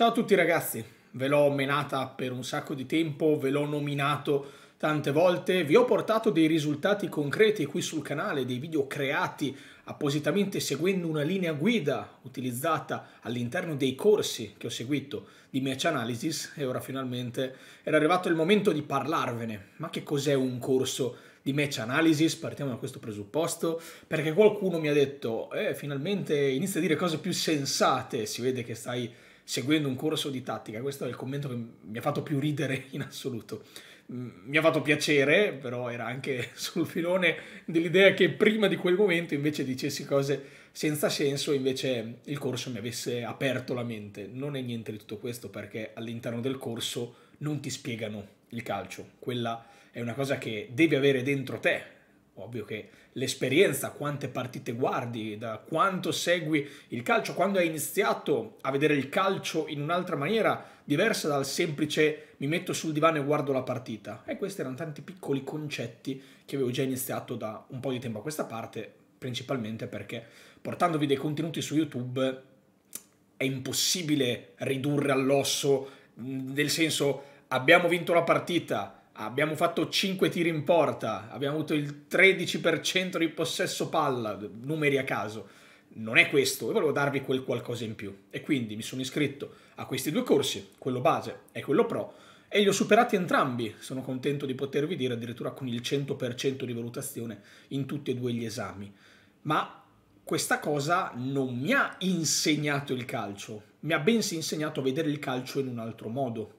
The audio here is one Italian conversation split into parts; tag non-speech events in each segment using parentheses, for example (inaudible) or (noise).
Ciao a tutti ragazzi, ve l'ho menata per un sacco di tempo, ve l'ho nominato tante volte, vi ho portato dei risultati concreti qui sul canale, dei video creati appositamente seguendo una linea guida utilizzata all'interno dei corsi che ho seguito di Match Analysis e ora finalmente era arrivato il momento di parlarvene. Ma che cos'è un corso di match analysis, partiamo da questo presupposto, perché qualcuno mi ha detto, eh, finalmente inizia a dire cose più sensate, si vede che stai seguendo un corso di tattica. Questo è il commento che mi ha fatto più ridere (laughs) in assoluto. Mm, mi ha fatto piacere, però era anche (laughs) sul filone dell'idea che prima di quel momento invece dicessi cose senza senso, invece il corso mi avesse aperto la mente. Non è niente di tutto questo perché all'interno del corso non ti spiegano il calcio. Quella è una cosa che devi avere dentro te, Ovvio che l'esperienza, quante partite guardi, da quanto segui il calcio, quando hai iniziato a vedere il calcio in un'altra maniera diversa dal semplice mi metto sul divano e guardo la partita. E questi erano tanti piccoli concetti che avevo già iniziato da un po' di tempo a questa parte, principalmente perché portandovi dei contenuti su YouTube è impossibile ridurre all'osso, nel senso abbiamo vinto la partita, Abbiamo fatto 5 tiri in porta, abbiamo avuto il 13% di possesso palla, numeri a caso. Non è questo, io volevo darvi quel qualcosa in più. E quindi mi sono iscritto a questi due corsi, quello base e quello pro, e li ho superati entrambi. Sono contento di potervi dire addirittura con il 100% di valutazione in tutti e due gli esami. Ma questa cosa non mi ha insegnato il calcio, mi ha bensì insegnato a vedere il calcio in un altro modo,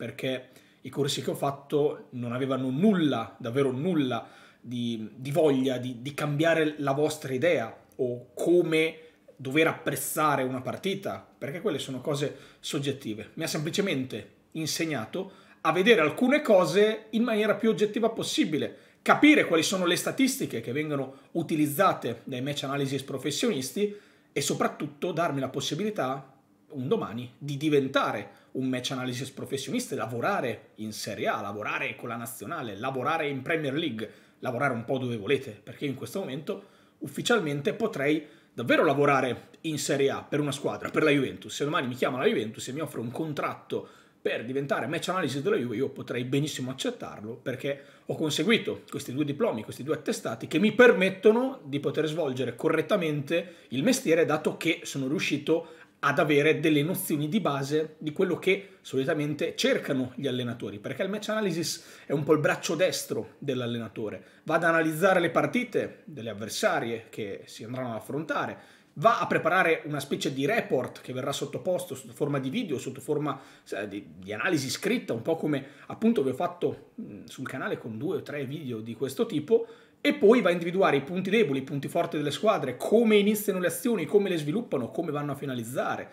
perché i corsi che ho fatto non avevano nulla, davvero nulla, di, di voglia di, di, cambiare la vostra idea o come dover apprezzare una partita, perché quelle sono cose soggettive. Mi ha semplicemente insegnato a vedere alcune cose in maniera più oggettiva possibile, capire quali sono le statistiche che vengono utilizzate dai match analysis professionisti e soprattutto darmi la possibilità un domani di diventare un match analysis professionista, e lavorare in Serie A, lavorare con la nazionale, lavorare in Premier League, lavorare un po' dove volete, perché in questo momento ufficialmente potrei davvero lavorare in Serie A per una squadra, per la Juventus. Se domani mi chiama la Juventus e mi offre un contratto per diventare match analysis della Juve, io potrei benissimo accettarlo perché ho conseguito questi due diplomi, questi due attestati che mi permettono di poter svolgere correttamente il mestiere dato che sono riuscito a ad avere delle nozioni di base di quello che solitamente cercano gli allenatori, perché il match analysis è un po' il braccio destro dell'allenatore, va ad analizzare le partite delle avversarie che si andranno ad affrontare, va a preparare una specie di report che verrà sottoposto sotto forma di video, sotto forma di, di analisi scritta, un po' come appunto vi ho fatto mm, sul canale con due o tre video di questo tipo, e poi va a individuare i punti deboli, i punti forti delle squadre, come iniziano le azioni, come le sviluppano, come vanno a finalizzare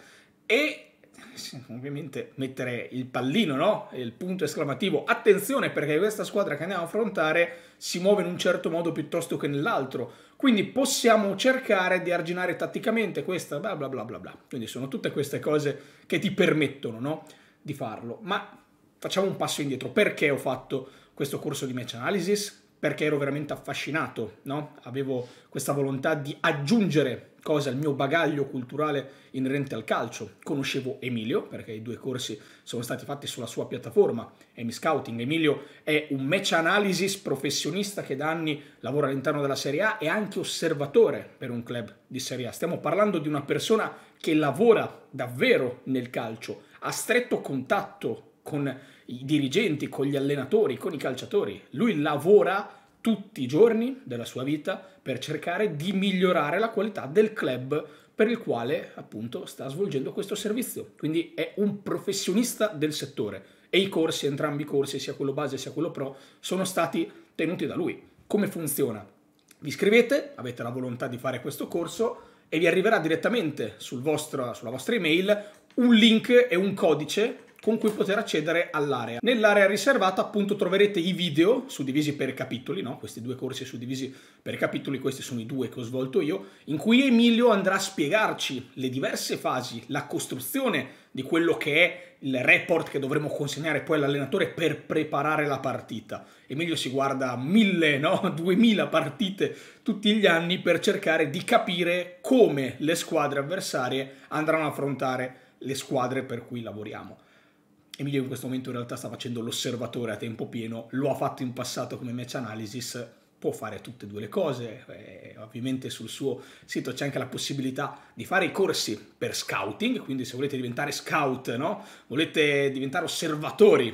e ovviamente mettere il pallino, no? il punto esclamativo, attenzione perché questa squadra che andiamo a affrontare si muove in un certo modo piuttosto che nell'altro, quindi possiamo cercare di arginare tatticamente questa bla bla bla bla bla, quindi sono tutte queste cose che ti permettono no? di farlo, ma facciamo un passo indietro, perché ho fatto questo corso di match analysis? perché ero veramente affascinato, no? avevo questa volontà di aggiungere cose al mio bagaglio culturale inerente al calcio. Conoscevo Emilio, perché i due corsi sono stati fatti sulla sua piattaforma, Emi Scouting. Emilio è un match analysis professionista che da anni lavora all'interno della Serie A e anche osservatore per un club di Serie A. Stiamo parlando di una persona che lavora davvero nel calcio, ha stretto contatto con i dirigenti, con gli allenatori, con i calciatori. Lui lavora tutti i giorni della sua vita per cercare di migliorare la qualità del club per il quale appunto sta svolgendo questo servizio. Quindi è un professionista del settore e i corsi, entrambi i corsi, sia quello base sia quello pro, sono stati tenuti da lui. Come funziona? Vi iscrivete, avete la volontà di fare questo corso e vi arriverà direttamente sul vostro, sulla vostra email un link e un codice con cui poter accedere all'area. Nell'area riservata appunto troverete i video suddivisi per capitoli, no? questi due corsi suddivisi per capitoli, questi sono i due che ho svolto io, in cui Emilio andrà a spiegarci le diverse fasi, la costruzione di quello che è il report che dovremo consegnare poi all'allenatore per preparare la partita. Emilio si guarda mille, no? (laughs) duemila partite tutti gli anni per cercare di capire come le squadre avversarie andranno a affrontare le squadre per cui lavoriamo. Emilio in questo momento in realtà sta facendo l'osservatore a tempo pieno, lo ha fatto in passato come match analysis, può fare tutte e due le cose, eh, ovviamente sul suo sito c'è anche la possibilità di fare i corsi per scouting, quindi se volete diventare scout, no? volete diventare osservatori,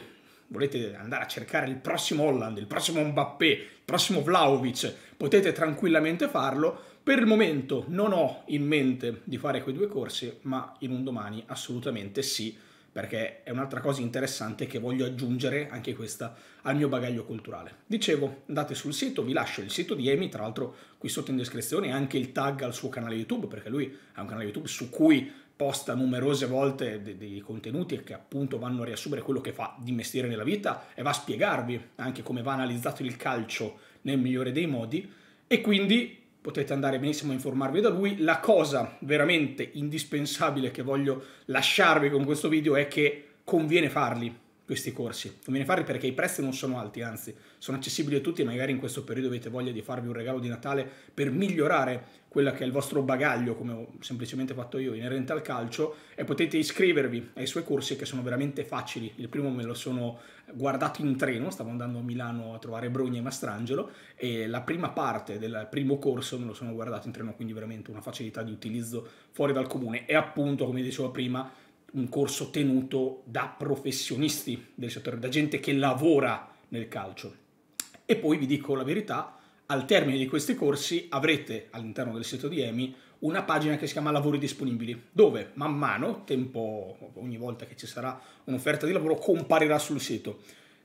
volete andare a cercare il prossimo Holland, il prossimo Mbappé, il prossimo Vlaovic, potete tranquillamente farlo, per il momento non ho in mente di fare quei due corsi, ma in un domani assolutamente sì, perché è un'altra cosa interessante che voglio aggiungere anche questa al mio bagaglio culturale. Dicevo, andate sul sito, vi lascio il sito di Emi, tra l'altro qui sotto in descrizione anche il tag al suo canale YouTube, perché lui ha un canale YouTube su cui posta numerose volte dei, dei contenuti che appunto vanno a riassumere quello che fa di mestiere nella vita e va a spiegarvi anche come va analizzato il calcio nel migliore dei modi e quindi potete andare benissimo a informarvi da lui. La cosa veramente indispensabile che voglio lasciarvi con questo video è che conviene farli, questi corsi. Conviene farli perché i prezzi non sono alti, anzi sono accessibili a tutti e magari in questo periodo avete voglia di farvi un regalo di Natale per migliorare quello che è il vostro bagaglio, come ho semplicemente fatto io, inerente al calcio, e potete iscrivervi ai suoi corsi che sono veramente facili. Il primo me lo sono guardato in treno, stavo andando a Milano a trovare Brogna e Mastrangelo, e la prima parte del primo corso me lo sono guardato in treno, quindi veramente una facilità di utilizzo fuori dal comune. E appunto, come dicevo prima, un corso tenuto da professionisti del settore, da gente che lavora nel calcio. E poi vi dico la verità, al termine di questi corsi avrete all'interno del sito di EMI una pagina che si chiama Lavori disponibili, dove man mano, tempo ogni volta che ci sarà un'offerta di lavoro, comparirà sul sito.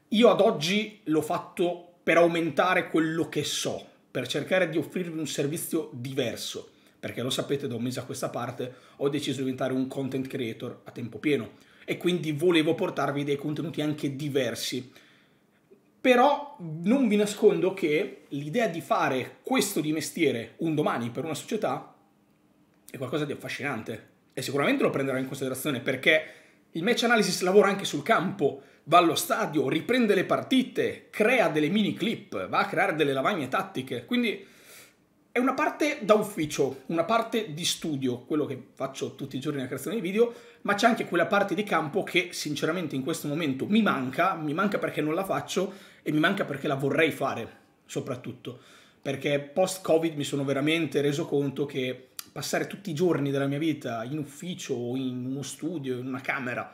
Io ad oggi l'ho fatto per aumentare quello che so, per cercare di offrirvi un servizio diverso perché lo sapete da un mese a questa parte ho deciso di diventare un content creator a tempo pieno e quindi volevo portarvi dei contenuti anche diversi. Però non vi nascondo che l'idea di fare questo di mestiere un domani per una società è qualcosa di affascinante e sicuramente lo prenderò in considerazione perché il match analysis lavora anche sul campo, va allo stadio, riprende le partite, crea delle mini clip, va a creare delle lavagne tattiche, quindi è una parte da ufficio, una parte di studio, quello che faccio tutti i giorni nella creazione di video, ma c'è anche quella parte di campo che sinceramente in questo momento mi manca, mi manca perché non la faccio e mi manca perché la vorrei fare, soprattutto, perché post-Covid mi sono veramente reso conto che passare tutti i giorni della mia vita in ufficio o in uno studio, in una camera,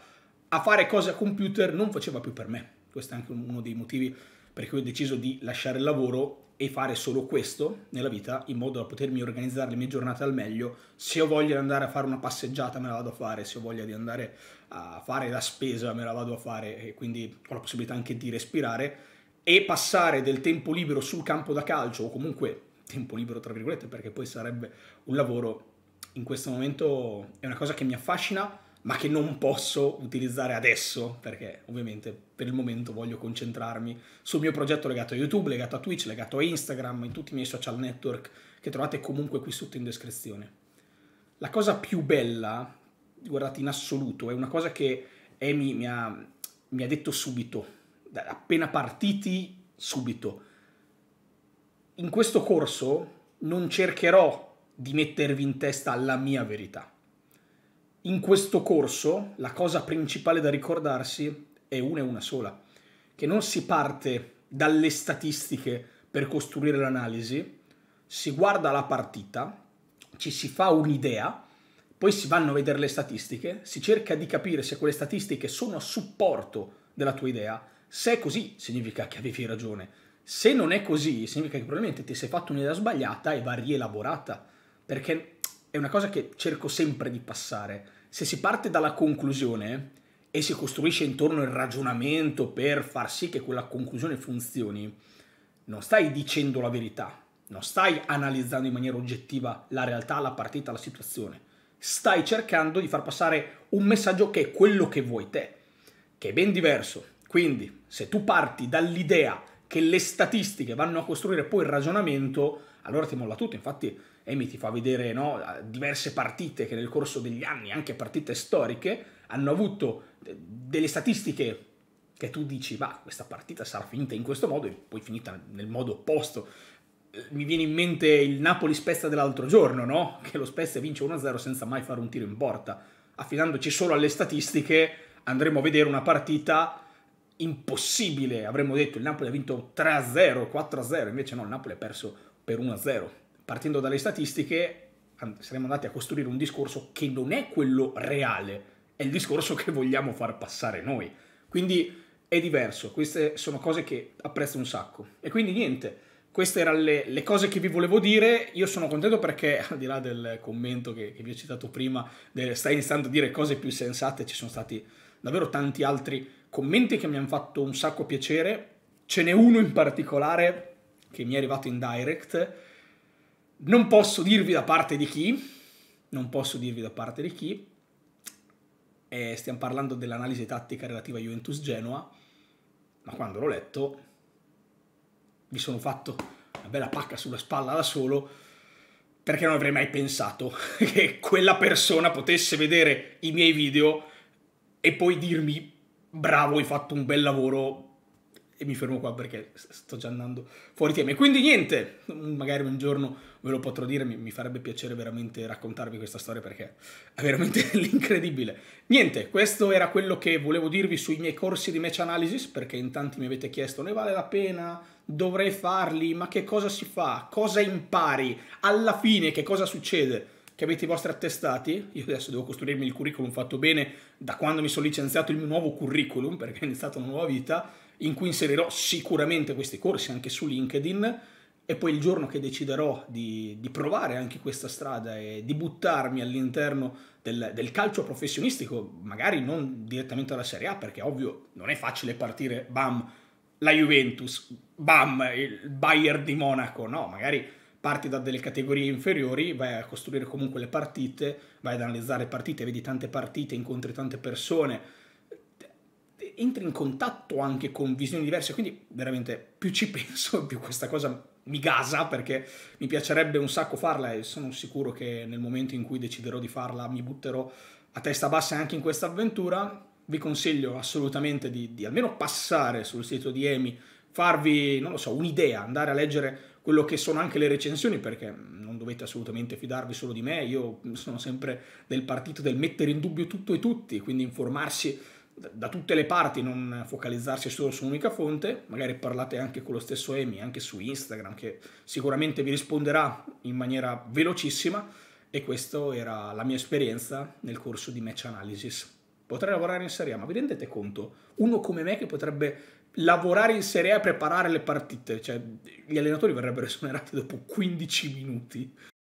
a fare cose a computer non faceva più per me. Questo è anche uno dei motivi per cui ho deciso di lasciare il lavoro e fare solo questo nella vita in modo da potermi organizzare le mie giornate al meglio. Se ho voglia di andare a fare una passeggiata me la vado a fare, se ho voglia di andare a fare la spesa me la vado a fare e quindi ho la possibilità anche di respirare e passare del tempo libero sul campo da calcio o comunque tempo libero tra virgolette perché poi sarebbe un lavoro in questo momento è una cosa che mi affascina ma che non posso utilizzare adesso, perché ovviamente per il momento voglio concentrarmi sul mio progetto legato a YouTube, legato a Twitch, legato a Instagram, in tutti i miei social network che trovate comunque qui sotto in descrizione. La cosa più bella, guardate in assoluto, è una cosa che Amy mi ha, mi ha detto subito, appena partiti subito. In questo corso non cercherò di mettervi in testa la mia verità in questo corso la cosa principale da ricordarsi è una e una sola, che non si parte dalle statistiche per costruire l'analisi, si guarda la partita, ci si fa un'idea, poi si vanno a vedere le statistiche, si cerca di capire se quelle statistiche sono a supporto della tua idea. Se è così, significa che avevi ragione. Se non è così, significa che probabilmente ti sei fatto un'idea sbagliata e va rielaborata, perché è una cosa che cerco sempre di passare. Se si parte dalla conclusione e si costruisce intorno il ragionamento per far sì che quella conclusione funzioni, non stai dicendo la verità, non stai analizzando in maniera oggettiva la realtà, la partita, la situazione. Stai cercando di far passare un messaggio che è quello che vuoi te, che è ben diverso. Quindi, se tu parti dall'idea che le statistiche vanno a costruire poi il ragionamento, allora ti molla tutto. Infatti, Amy ti fa vedere no, diverse partite che nel corso degli anni, anche partite storiche, hanno avuto delle statistiche che tu dici, ma questa partita sarà finita in questo modo e poi finita nel modo opposto. Mi viene in mente il napoli Spezza dell'altro giorno, no? (laughs) Che lo Spezza vince 1-0 senza mai fare un tiro in porta. Affidandoci solo alle statistiche andremo a vedere una partita impossibile. Avremmo detto il Napoli ha vinto 3-0, 4-0, invece no, il Napoli ha perso per 1-0 partendo dalle statistiche, saremmo andati a costruire un discorso che non è quello reale, è il discorso che vogliamo far passare noi. Quindi è diverso, queste sono cose che apprezzo un sacco. E quindi niente, queste erano le, le cose che vi volevo dire, io sono contento perché (laughs) al di là del commento che, che vi ho citato prima, stai iniziando a dire cose più sensate, ci sono stati davvero tanti altri commenti che mi hanno fatto un sacco piacere, ce n'è uno in particolare che mi è arrivato in direct non posso dirvi da parte di chi, non posso dirvi da parte di chi, eh, stiamo parlando dell'analisi tattica relativa a Juventus-Genoa, ma quando l'ho letto mi sono fatto una bella pacca sulla spalla da solo perché non avrei mai pensato (laughs) che quella persona potesse vedere i miei video e poi dirmi bravo hai fatto un bel lavoro e mi fermo qua perché sto già andando fuori tema. quindi niente, magari un giorno ve lo potrò dire, mi, mi farebbe piacere veramente raccontarvi questa storia perché è veramente (laughs) incredibile. Niente, questo era quello che volevo dirvi sui miei corsi di match analysis perché in tanti mi avete chiesto ne vale la pena, dovrei farli, ma che cosa si fa, cosa impari, alla fine che cosa succede? Che avete i vostri attestati, io adesso devo costruirmi il curriculum fatto bene da quando mi sono licenziato il mio nuovo curriculum perché è iniziata una nuova vita in cui inserirò sicuramente questi corsi anche su LinkedIn e poi il giorno che deciderò di, di provare anche questa strada e di buttarmi all'interno del, del, calcio professionistico, magari non direttamente alla Serie A, perché ovvio non è facile partire, bam, la Juventus, bam, il Bayern di Monaco, no, magari parti da delle categorie inferiori, vai a costruire comunque le partite, vai ad analizzare partite, vedi tante partite, incontri tante persone, entri in contatto anche con visioni diverse, quindi veramente più ci (laughs) penso, più questa cosa mi gasa perché mi piacerebbe un sacco farla e sono sicuro che nel momento in cui deciderò di farla mi butterò a testa bassa anche in questa avventura. Vi consiglio assolutamente di, di almeno passare sul sito di Emi, farvi, non lo so, un'idea, andare a leggere quello che sono anche le recensioni perché non dovete assolutamente fidarvi solo di me, io sono sempre del partito del mettere in dubbio tutto e tutti, quindi informarsi da tutte le parti non focalizzarsi solo su un'unica fonte, magari parlate anche con lo stesso Emi, anche su Instagram, che sicuramente vi risponderà in maniera velocissima e questa era la mia esperienza nel corso di Match Analysis. Potrei lavorare in Serie A, ma vi rendete conto? Uno come me che potrebbe lavorare in Serie A e preparare le partite, cioè gli allenatori verrebbero esonerati dopo 15 minuti.